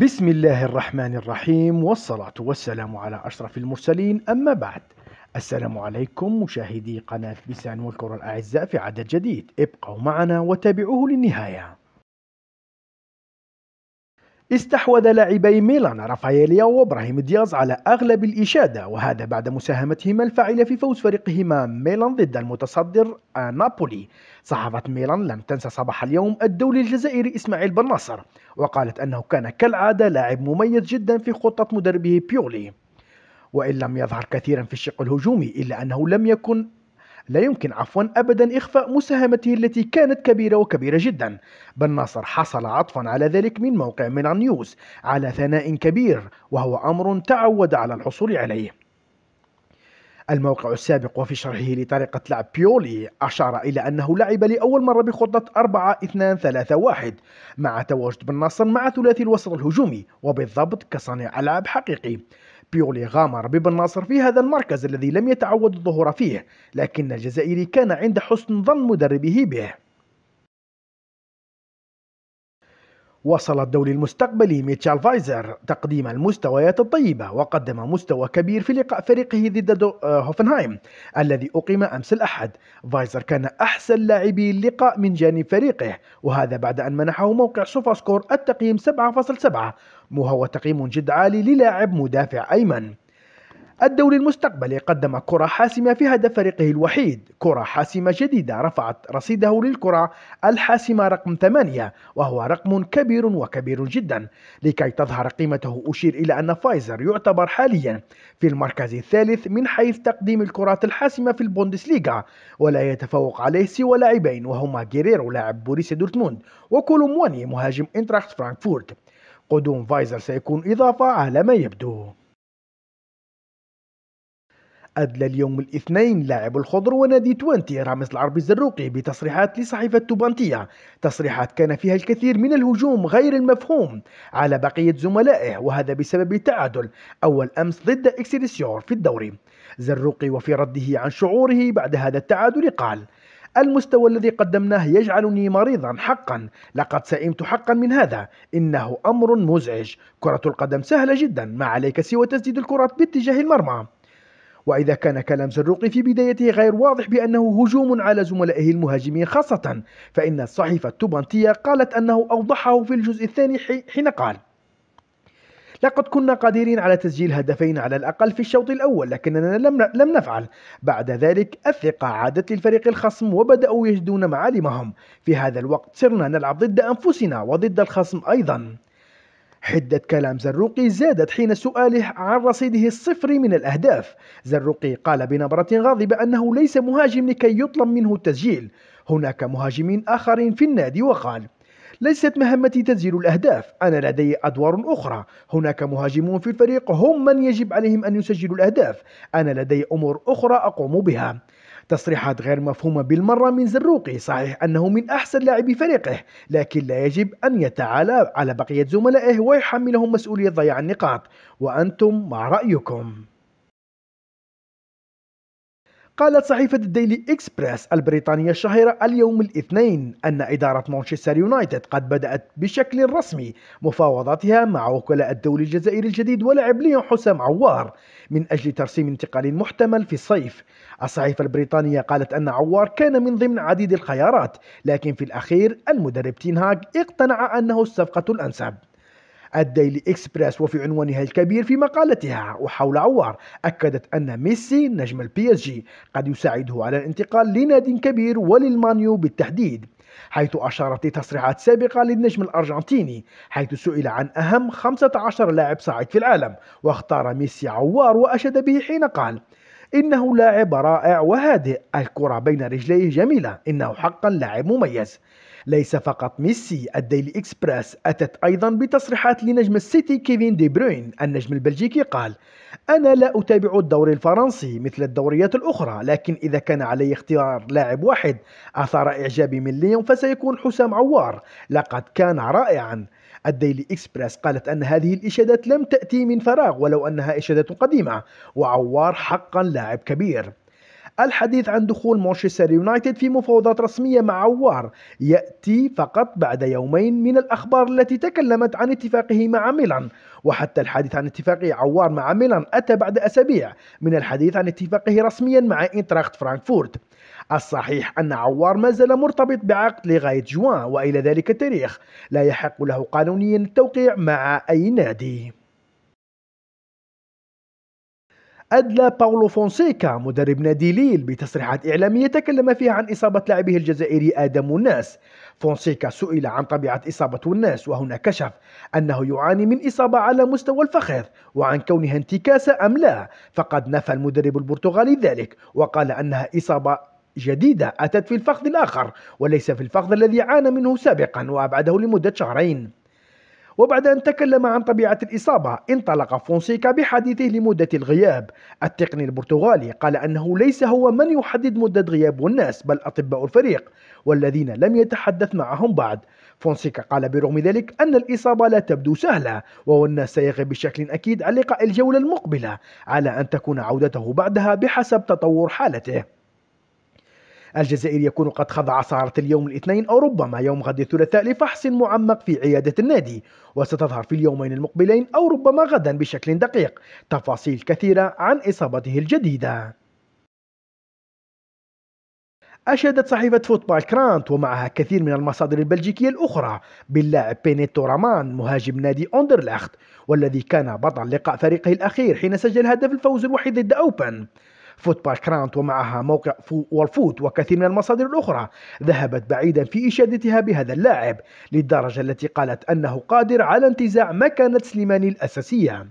بسم الله الرحمن الرحيم والصلاة والسلام على أشرف المرسلين أما بعد السلام عليكم مشاهدي قناة بيسان والكرة الأعزاء في عدد جديد ابقوا معنا وتابعوه للنهاية استحوذ لاعبي ميلان رافاييليا وابراهيم دياز على أغلب الإشادة وهذا بعد مساهمتهما الفاعلة في فوز فريقهما ميلان ضد المتصدر نابولي صحافة ميلان لم تنسى صباح اليوم الدولي الجزائري إسماعيل بن ناصر وقالت أنه كان كالعادة لاعب مميز جدا في خطة مدربه بيولي وإن لم يظهر كثيرا في الشق الهجومي إلا أنه لم يكن لا يمكن عفوا أبدا إخفاء مساهمته التي كانت كبيرة وكبيرة جدا بل ناصر حصل عطفا على ذلك من موقع ميلان نيوز على ثناء كبير وهو أمر تعود على الحصول عليه الموقع السابق وفي شرحه لطريقة لعب بيولي أشار إلى أنه لعب لأول مرة بخطة 4 2 3 1 مع تواجد بن ناصر مع ثلاثي الوسط الهجومي وبالضبط كصانع ألعاب حقيقي بيولي غامر ببن ناصر في هذا المركز الذي لم يتعود الظهور فيه لكن الجزائري كان عند حسن ظن مدربه به وصل الدولي المستقبلي ميتشال فايزر تقديم المستويات الطيبة وقدم مستوى كبير في لقاء فريقه ضد آه، هوفنهايم الذي أقيم أمس الأحد فايزر كان أحسن لاعبي اللقاء من جانب فريقه وهذا بعد أن منحه موقع سوفاسكور التقييم 7.7 وهو تقييم جد عالي للاعب مدافع أيمن الدوري المستقبلي قدم كرة حاسمة في هدف فريقه الوحيد كرة حاسمة جديدة رفعت رصيده للكرة الحاسمة رقم 8 وهو رقم كبير وكبير جدا لكي تظهر قيمته أشير إلى أن فايزر يعتبر حاليا في المركز الثالث من حيث تقديم الكرات الحاسمة في البوندسليغا ولا يتفوق عليه سوى لاعبين وهما جيريرو لاعب بوريسيا دورتموند وكولومواني مهاجم انتراخت فرانكفورت قدوم فايزر سيكون إضافة على ما يبدو أدلى اليوم الاثنين لاعب الخضر ونادي توانتي رامز العربي الزروقي بتصريحات لصحيفة توبانتية تصريحات كان فيها الكثير من الهجوم غير المفهوم على بقية زملائه وهذا بسبب تعادل أول أمس ضد إكسلسيور في الدوري زروقي وفي رده عن شعوره بعد هذا التعادل قال المستوى الذي قدمناه يجعلني مريضا حقا لقد سئمت حقا من هذا إنه أمر مزعج كرة القدم سهلة جدا ما عليك سوى تسديد الكرة باتجاه المرمى وإذا كان كلام زروقي في بدايته غير واضح بأنه هجوم على زملائه المهاجمين خاصة فإن الصحيفة التوبانتية قالت أنه أوضحه في الجزء الثاني حين قال لقد كنا قادرين على تسجيل هدفين على الأقل في الشوط الأول لكننا لم, لم نفعل بعد ذلك الثقة عادت للفريق الخصم وبدأوا يجدون معالمهم في هذا الوقت صرنا نلعب ضد أنفسنا وضد الخصم أيضا حدة كلام زروقي زادت حين سؤاله عن رصيده الصفر من الأهداف زروقي قال بنبرة غاضبة أنه ليس مهاجم لكي يطلب منه التسجيل هناك مهاجمين آخرين في النادي وقال ليست مهمتي تسجيل الأهداف أنا لدي أدوار أخرى هناك مهاجمون في الفريق هم من يجب عليهم أن يسجلوا الأهداف أنا لدي أمور أخرى أقوم بها تصريحات غير مفهومة بالمرة من زروقي صحيح أنه من أحسن لاعبي فريقه لكن لا يجب أن يتعالى على بقية زملائه ويحملهم مسؤولية ضياع النقاط وأنتم ما رأيكم؟ قالت صحيفة الديلي إكسبريس البريطانية الشهيرة اليوم الاثنين أن إدارة مانشستر يونايتد قد بدأت بشكل رسمي مفاوضاتها مع وكلاء الدولي الجزائري الجديد ولاعب ليون حسام عوار من أجل ترسيم انتقال محتمل في الصيف الصحيفة البريطانية قالت أن عوار كان من ضمن عديد الخيارات لكن في الأخير المدرب تينهاج اقتنع أنه الصفقة الأنسب الديلي إكسبريس وفي عنوانها الكبير في مقالتها وحول عوار أكدت أن ميسي نجم البي اس جي قد يساعده على الانتقال لنادي كبير وللمانيو بالتحديد حيث أشارت لتصريحات سابقة للنجم الأرجنتيني حيث سئل عن أهم 15 لاعب صاعد في العالم واختار ميسي عوار وأشاد به حين قال إنه لاعب رائع وهادئ الكرة بين رجليه جميلة إنه حقا لاعب مميز ليس فقط ميسي الديلي إكسبرس أتت أيضا بتصريحات لنجم السيتي كيفين دي بروين النجم البلجيكي قال أنا لا أتابع الدوري الفرنسي مثل الدوريات الأخرى لكن إذا كان علي اختيار لاعب واحد أثار إعجابي من ليون فسيكون حسام عوار لقد كان رائعا الديلي إكسبرس قالت أن هذه الإشادات لم تأتي من فراغ ولو أنها إشادات قديمة وعوار حقا لاعب كبير الحديث عن دخول مانشستر يونايتد في مفاوضات رسمية مع عوار يأتي فقط بعد يومين من الأخبار التي تكلمت عن اتفاقه مع ميلان وحتى الحديث عن اتفاق عوار مع ميلان أتى بعد أسابيع من الحديث عن اتفاقه رسميا مع إنتراخت فرانكفورت الصحيح أن عوار ما زال مرتبط بعقد لغاية جوان وإلى ذلك التاريخ لا يحق له قانونيا التوقيع مع أي نادي أدلى باولو فونسيكا مدرب نادي ليل بتصريحات إعلامية تكلم فيها عن إصابة لاعبه الجزائري آدم والناس فونسيكا سئل عن طبيعة إصابة والناس وهنا كشف أنه يعاني من إصابة على مستوى الفخذ وعن كونها انتكاسة أم لا فقد نفى المدرب البرتغالي ذلك وقال أنها إصابة جديدة أتت في الفخذ الآخر وليس في الفخذ الذي عانى منه سابقا وأبعده لمدة شهرين وبعد أن تكلم عن طبيعة الإصابة انطلق فونسيكا بحديثه لمدة الغياب التقني البرتغالي قال أنه ليس هو من يحدد مدة غياب الناس بل أطباء الفريق والذين لم يتحدث معهم بعد فونسيكا قال برغم ذلك أن الإصابة لا تبدو سهلة وهو الناس سيغيب بشكل أكيد عن لقاء الجولة المقبلة على أن تكون عودته بعدها بحسب تطور حالته الجزائر يكون قد خضع صارة اليوم الاثنين أو ربما يوم غد الثلاثاء لفحص معمق في عيادة النادي وستظهر في اليومين المقبلين أو ربما غدا بشكل دقيق تفاصيل كثيرة عن إصابته الجديدة أشادت صحيفة فوتبال كرانت ومعها كثير من المصادر البلجيكية الأخرى باللاعب بينيتو رامان مهاجم نادي أوندرلاخت والذي كان بطل لقاء فريقه الأخير حين سجل هدف الفوز الوحيد ضد أوبن فوت كرانت ومعها موقع والفوت وكثير من المصادر الأخرى ذهبت بعيدا في إشادتها بهذا اللاعب للدرجة التي قالت أنه قادر على انتزاع مكانة سليماني الأساسية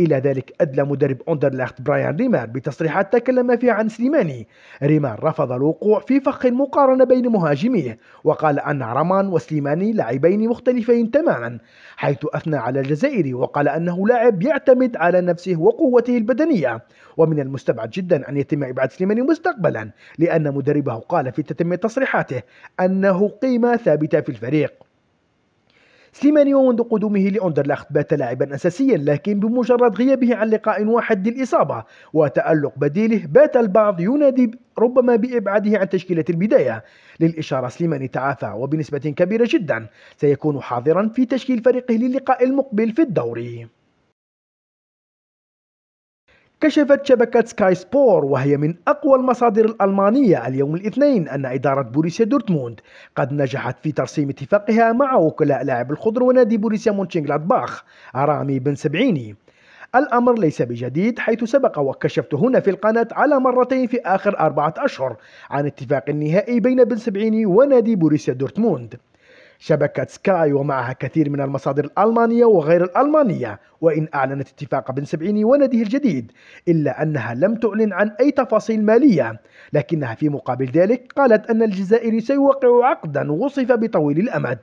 إلى ذلك أدلى مدرب أندرلخت برايان ريمار بتصريحات تكلم فيها عن سليماني ريمار رفض الوقوع في فخ المقارنة بين مهاجميه وقال أن رمان وسليماني لاعبين مختلفين تماما حيث أثنى على الجزائري وقال أنه لاعب يعتمد على نفسه وقوته البدنية ومن المستبعد جدا أن يتم إبعاد سليماني مستقبلا لأن مدربه قال في تتمة تصريحاته أنه قيمة ثابتة في الفريق سليماني ومنذ قدومه لأندرلاخت بات لاعبا أساسيا لكن بمجرد غيابه عن لقاء واحد للإصابة وتألق بديله بات البعض ينادي ربما بإبعاده عن تشكيلة البداية للإشارة سليماني تعافى وبنسبة كبيرة جدا سيكون حاضرا في تشكيل فريقه للقاء المقبل في الدوري كشفت شبكة سكاي سبور وهي من أقوى المصادر الألمانية اليوم الاثنين أن إدارة بوريسيا دورتموند قد نجحت في ترسيم اتفاقها مع وكلاء لاعب الخضر ونادي بوريسيا مونشنغلادباخ رامي بن سبعيني الأمر ليس بجديد حيث سبق وكشفت هنا في القناة على مرتين في آخر أربعة أشهر عن اتفاق النهائي بين بن سبعيني ونادي بوريسيا دورتموند شبكة سكاي ومعها كثير من المصادر الألمانية وغير الألمانية وإن أعلنت اتفاق بن سبعين ونده الجديد إلا أنها لم تعلن عن أي تفاصيل مالية لكنها في مقابل ذلك قالت أن الجزائري سيوقع عقدا وصف بطويل الأمد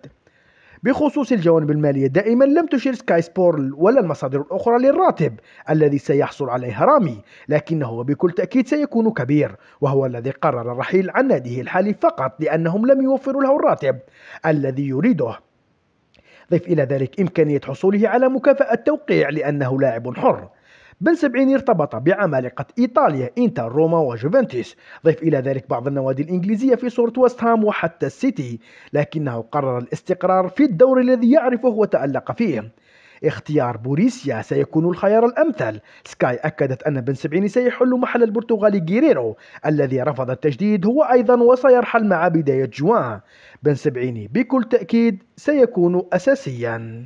بخصوص الجوانب المالية دائما لم تشير سكاي سبور ولا المصادر الأخرى للراتب الذي سيحصل عليه رامي لكنه بكل تأكيد سيكون كبير وهو الذي قرر الرحيل عن ناديه الحالي فقط لأنهم لم يوفروا له الراتب الذي يريده ضف إلى ذلك إمكانية حصوله على مكافأة توقيع لأنه لاعب حر بن سبعين ارتبط بعمالقة إيطاليا إنتر روما وجوفنتيس ضيف إلى ذلك بعض النوادي الإنجليزية في صورة وستهام هام وحتى السيتي لكنه قرر الاستقرار في الدور الذي يعرفه وتألق فيه اختيار بوريسيا سيكون الخيار الأمثل سكاي أكدت أن بن سبعين سيحل محل البرتغالي جيريرو الذي رفض التجديد هو أيضا وسيرحل مع بداية جوان بن سبعيني بكل تأكيد سيكون أساسيا